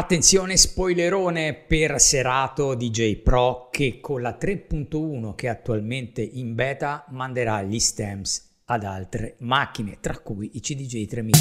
Attenzione spoilerone per Serato DJ Pro che con la 3.1 che è attualmente in beta manderà gli stems ad altre macchine, tra cui i CDJ 3000.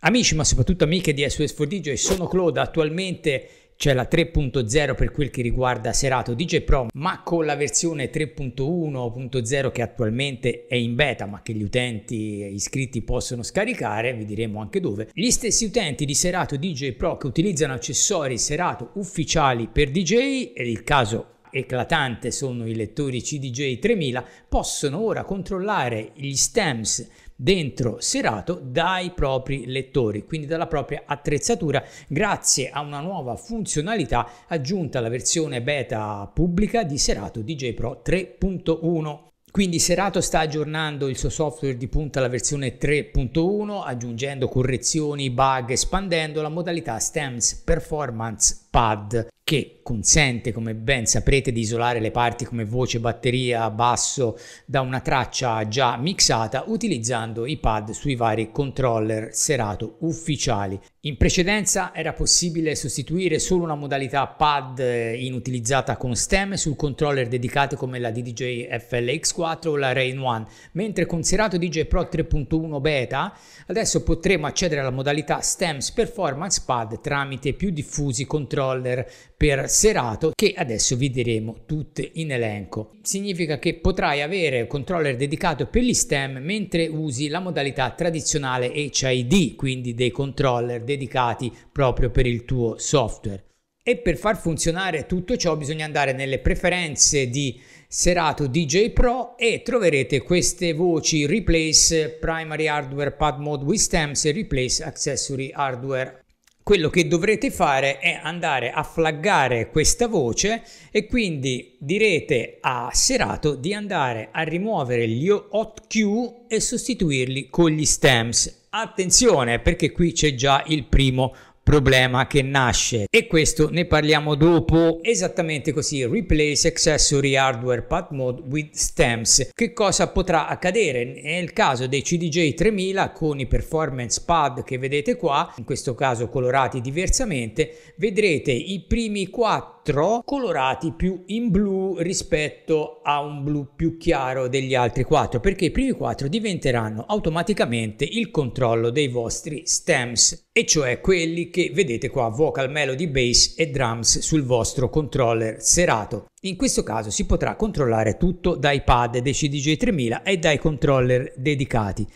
Amici, ma soprattutto amiche di SOS4DJ, sono Claude, attualmente c'è la 3.0 per quel che riguarda Serato DJ Pro, ma con la versione 3.1.0 che attualmente è in beta, ma che gli utenti iscritti possono scaricare, vi diremo anche dove. Gli stessi utenti di Serato DJ Pro che utilizzano accessori Serato ufficiali per DJ, ed il caso eclatante sono i lettori CDJ 3000, possono ora controllare gli stems dentro Serato dai propri lettori, quindi dalla propria attrezzatura, grazie a una nuova funzionalità aggiunta alla versione beta pubblica di Serato DJ Pro 3.1. Quindi Serato sta aggiornando il suo software di punta alla versione 3.1, aggiungendo correzioni, bug, espandendo la modalità STEMS Performance pad che consente, come ben saprete, di isolare le parti come voce, batteria, basso da una traccia già mixata utilizzando i pad sui vari controller serato ufficiali. In precedenza era possibile sostituire solo una modalità pad eh, inutilizzata con stem sul controller dedicato come la DDJ FLX4 o la Rain 1, mentre con Serato DJ Pro 3.1 Beta adesso potremo accedere alla modalità stems performance pad tramite più diffusi controller controller per Serato che adesso vi diremo tutte in elenco. Significa che potrai avere controller dedicato per gli stem mentre usi la modalità tradizionale HID, quindi dei controller dedicati proprio per il tuo software. E per far funzionare tutto ciò bisogna andare nelle preferenze di Serato DJ Pro e troverete queste voci Replace Primary Hardware Pad Mode with Stems e Replace Accessory Hardware quello che dovrete fare è andare a flaggare questa voce e quindi direte a Serato di andare a rimuovere gli hot OTQ e sostituirli con gli stems. Attenzione perché qui c'è già il primo problema che nasce e questo ne parliamo dopo esattamente così replace accessory hardware path mode with stems che cosa potrà accadere nel caso dei CDJ 3000 con i performance pad che vedete qua in questo caso colorati diversamente vedrete i primi 4 quattro colorati più in blu rispetto a un blu più chiaro degli altri 4 perché i primi 4 diventeranno automaticamente il controllo dei vostri stems e cioè quelli che vedete qua vocal melody bass e drums sul vostro controller serato in questo caso si potrà controllare tutto dai pad dei CDJ 3000 e dai controller dedicati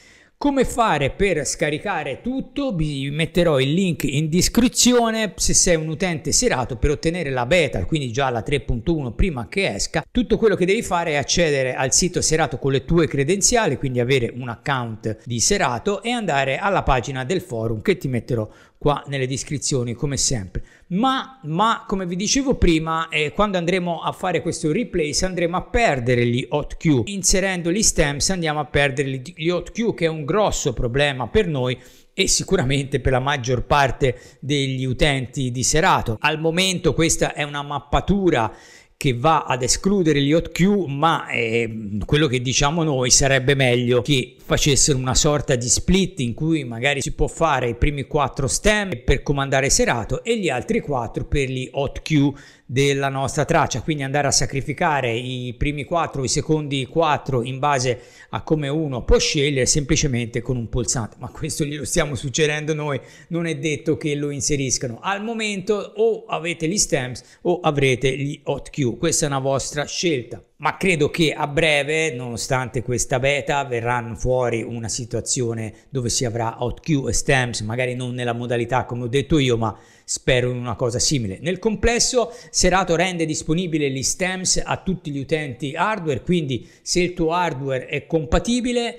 come fare per scaricare tutto? Vi metterò il link in descrizione se sei un utente serato per ottenere la beta, quindi già la 3.1 prima che esca. Tutto quello che devi fare è accedere al sito serato con le tue credenziali, quindi avere un account di serato e andare alla pagina del forum che ti metterò qua nelle descrizioni come sempre. Ma, ma come vi dicevo prima, eh, quando andremo a fare questo replace andremo a perdere gli hot hotq. Inserendo gli stems andiamo a perdere gli, gli hotq che è un grosso problema per noi e sicuramente per la maggior parte degli utenti di Serato. Al momento questa è una mappatura che va ad escludere gli hot hotq, ma eh, quello che diciamo noi sarebbe meglio che facessero una sorta di split in cui magari si può fare i primi 4 stem per comandare serato e gli altri 4 per gli hot cue della nostra traccia, quindi andare a sacrificare i primi 4 i secondi 4 in base a come uno può scegliere semplicemente con un pulsante, ma questo glielo stiamo suggerendo noi, non è detto che lo inseriscano. Al momento o avete gli stems o avrete gli hot cue, questa è una vostra scelta ma credo che a breve, nonostante questa beta, verranno fuori una situazione dove si avrà OutQ e Stamps, magari non nella modalità come ho detto io, ma spero in una cosa simile. Nel complesso, Serato rende disponibile gli Stamps a tutti gli utenti hardware, quindi se il tuo hardware è compatibile,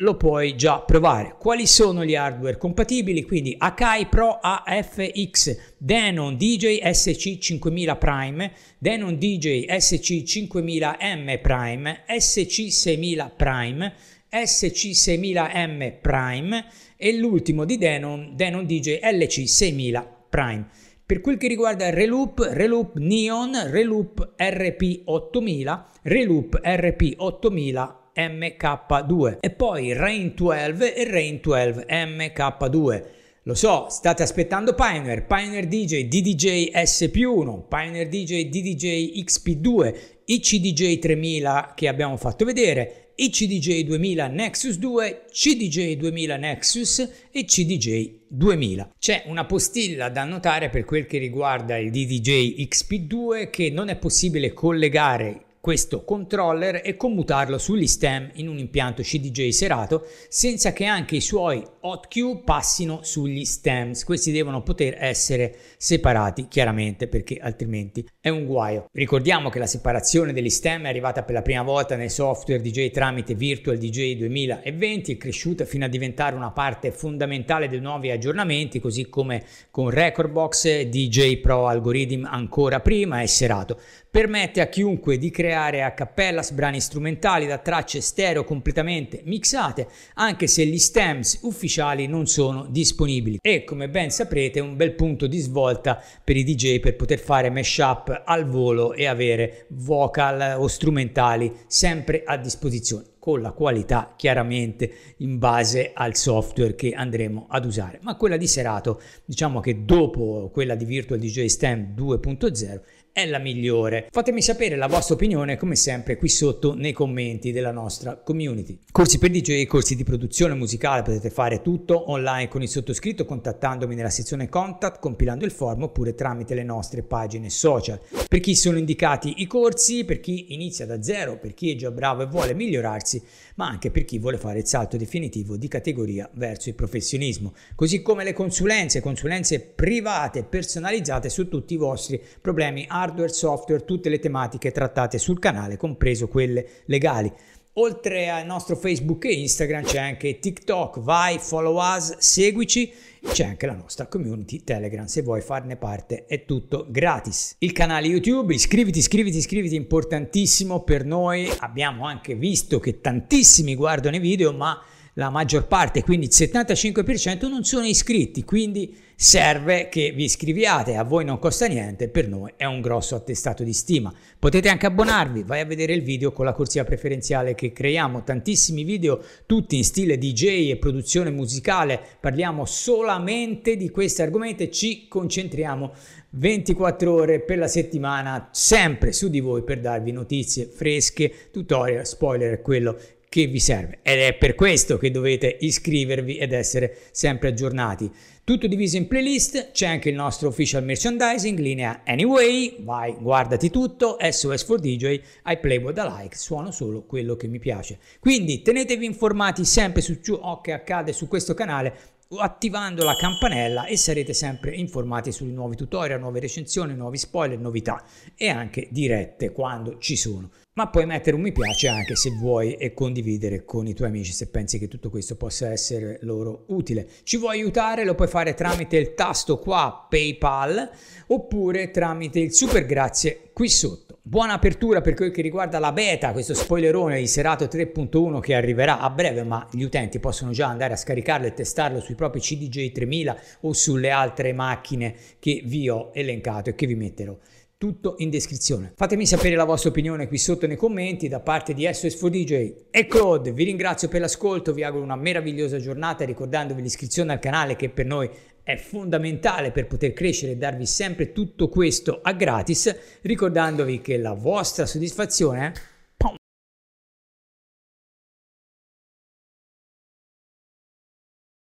lo puoi già provare. Quali sono gli hardware compatibili? Quindi Akai Pro AFX, Denon DJ SC5000 Prime, Denon DJ SC5000M Prime, SC6000 Prime, SC6000M Prime e l'ultimo di Denon, Denon DJ LC6000 Prime. Per quel che riguarda Reloop, Reloop Neon, Reloop RP8000, Reloop RP8000 MK2 e poi Rain 12 e Rain 12 MK2. Lo so, state aspettando Pioneer, Pioneer DJ DDJ SP1, Pioneer DJ DDJ XP2, ICDJ 3000 che abbiamo fatto vedere, ICDJ 2000 Nexus 2, CDJ 2000 Nexus e CDJ 2000. C'è una postilla da notare per quel che riguarda il DDJ XP2 che non è possibile collegare questo controller e commutarlo sugli stem in un impianto CDJ serato senza che anche i suoi hot hotQ passino sugli stems. Questi devono poter essere separati chiaramente perché altrimenti è un guaio. Ricordiamo che la separazione degli stem è arrivata per la prima volta nel software DJ tramite Virtual DJ 2020 è cresciuta fino a diventare una parte fondamentale dei nuovi aggiornamenti così come con Recordbox, DJ Pro Algorithm ancora prima e serato. Permette a chiunque di creare a cappella brani strumentali da tracce stereo completamente mixate, anche se gli stems ufficiali non sono disponibili. E come ben saprete è un bel punto di svolta per i DJ per poter fare mashup al volo e avere vocal o strumentali sempre a disposizione con la qualità chiaramente in base al software che andremo ad usare. Ma quella di Serato, diciamo che dopo quella di Virtual DJ Stem 2.0 è la migliore? Fatemi sapere la vostra opinione come sempre qui sotto nei commenti della nostra community. Corsi per DJ e corsi di produzione musicale potete fare tutto online con il sottoscritto contattandomi nella sezione contact, compilando il form oppure tramite le nostre pagine social. Per chi sono indicati i corsi, per chi inizia da zero, per chi è già bravo e vuole migliorarsi, ma anche per chi vuole fare il salto definitivo di categoria verso il professionismo, così come le consulenze, consulenze private personalizzate su tutti i vostri problemi hardware, software, tutte le tematiche trattate sul canale, compreso quelle legali. Oltre al nostro Facebook e Instagram c'è anche TikTok, vai, follow us, seguici, c'è anche la nostra community Telegram, se vuoi farne parte è tutto gratis. Il canale YouTube, iscriviti, iscriviti, iscriviti, importantissimo per noi, abbiamo anche visto che tantissimi guardano i video ma la maggior parte, quindi il 75% non sono iscritti, quindi serve che vi iscriviate, a voi non costa niente, per noi è un grosso attestato di stima. Potete anche abbonarvi, vai a vedere il video con la corsia preferenziale che creiamo, tantissimi video tutti in stile DJ e produzione musicale, parliamo solamente di questi argomenti e ci concentriamo 24 ore per la settimana sempre su di voi per darvi notizie fresche, tutorial, spoiler, quello che vi serve ed è per questo che dovete iscrivervi ed essere sempre aggiornati. Tutto diviso in playlist, c'è anche il nostro official merchandising, linea Anyway, vai, guardati tutto, SOS for DJ, I play what I like, suono solo quello che mi piace. Quindi tenetevi informati sempre su ciò che accade su questo canale attivando la campanella e sarete sempre informati sui nuovi tutorial, nuove recensioni, nuovi spoiler, novità e anche dirette quando ci sono ma puoi mettere un mi piace anche se vuoi e condividere con i tuoi amici se pensi che tutto questo possa essere loro utile. Ci vuoi aiutare? Lo puoi fare tramite il tasto qua PayPal oppure tramite il super grazie qui sotto. Buona apertura per quel che riguarda la beta, questo spoilerone di Serato 3.1 che arriverà a breve, ma gli utenti possono già andare a scaricarlo e testarlo sui propri CDJ 3000 o sulle altre macchine che vi ho elencato e che vi metterò tutto in descrizione. Fatemi sapere la vostra opinione qui sotto nei commenti da parte di SOS4DJ e Claude. Vi ringrazio per l'ascolto, vi auguro una meravigliosa giornata ricordandovi l'iscrizione al canale che per noi è fondamentale per poter crescere e darvi sempre tutto questo a gratis ricordandovi che la vostra soddisfazione